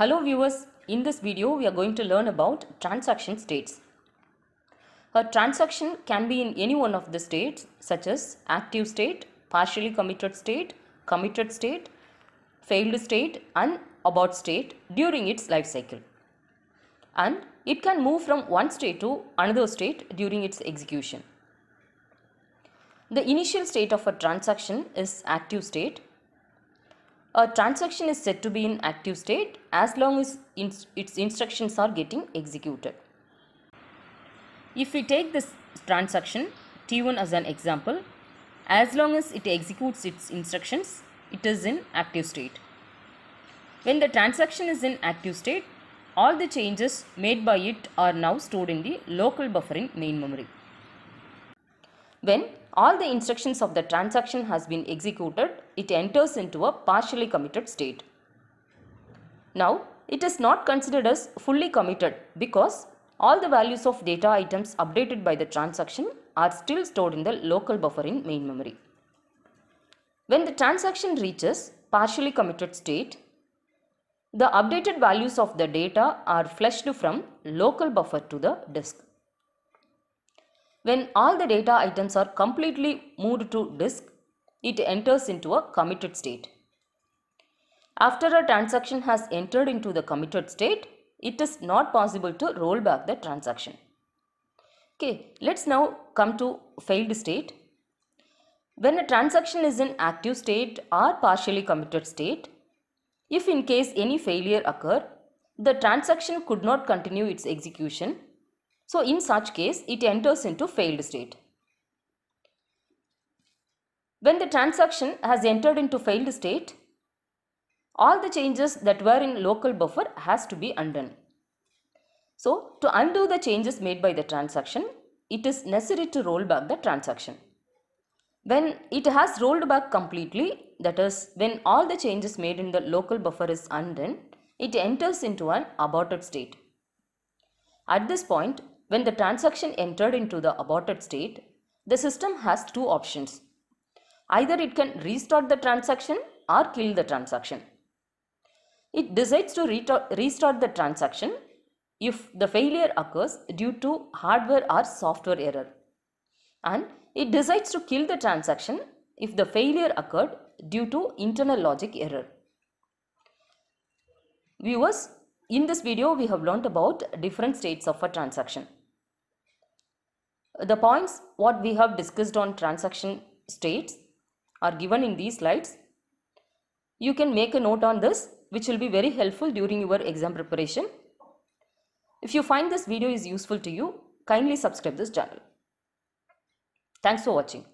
Hello viewers, in this video we are going to learn about transaction states. A transaction can be in any one of the states such as active state, partially committed state, committed state, failed state and about state during its life cycle. And it can move from one state to another state during its execution. The initial state of a transaction is active state a transaction is said to be in active state as long as its instructions are getting executed. If we take this transaction T1 as an example, as long as it executes its instructions, it is in active state. When the transaction is in active state, all the changes made by it are now stored in the local buffer in main memory. When all the instructions of the transaction has been executed, it enters into a partially committed state. Now, it is not considered as fully committed because all the values of data items updated by the transaction are still stored in the local buffer in main memory. When the transaction reaches partially committed state, the updated values of the data are flushed from local buffer to the disk. When all the data items are completely moved to disk, it enters into a committed state. After a transaction has entered into the committed state, it is not possible to roll back the transaction. Okay, let's now come to failed state. When a transaction is in active state or partially committed state, if in case any failure occur, the transaction could not continue its execution so in such case, it enters into failed state. When the transaction has entered into failed state, all the changes that were in local buffer has to be undone. So to undo the changes made by the transaction, it is necessary to roll back the transaction. When it has rolled back completely, that is when all the changes made in the local buffer is undone, it enters into an aborted state. At this point, when the transaction entered into the aborted state, the system has two options. Either it can restart the transaction or kill the transaction. It decides to restart the transaction if the failure occurs due to hardware or software error. And it decides to kill the transaction if the failure occurred due to internal logic error. Viewers, in this video we have learnt about different states of a transaction. The points what we have discussed on transaction states are given in these slides. You can make a note on this which will be very helpful during your exam preparation. If you find this video is useful to you, kindly subscribe this channel. Thanks for watching.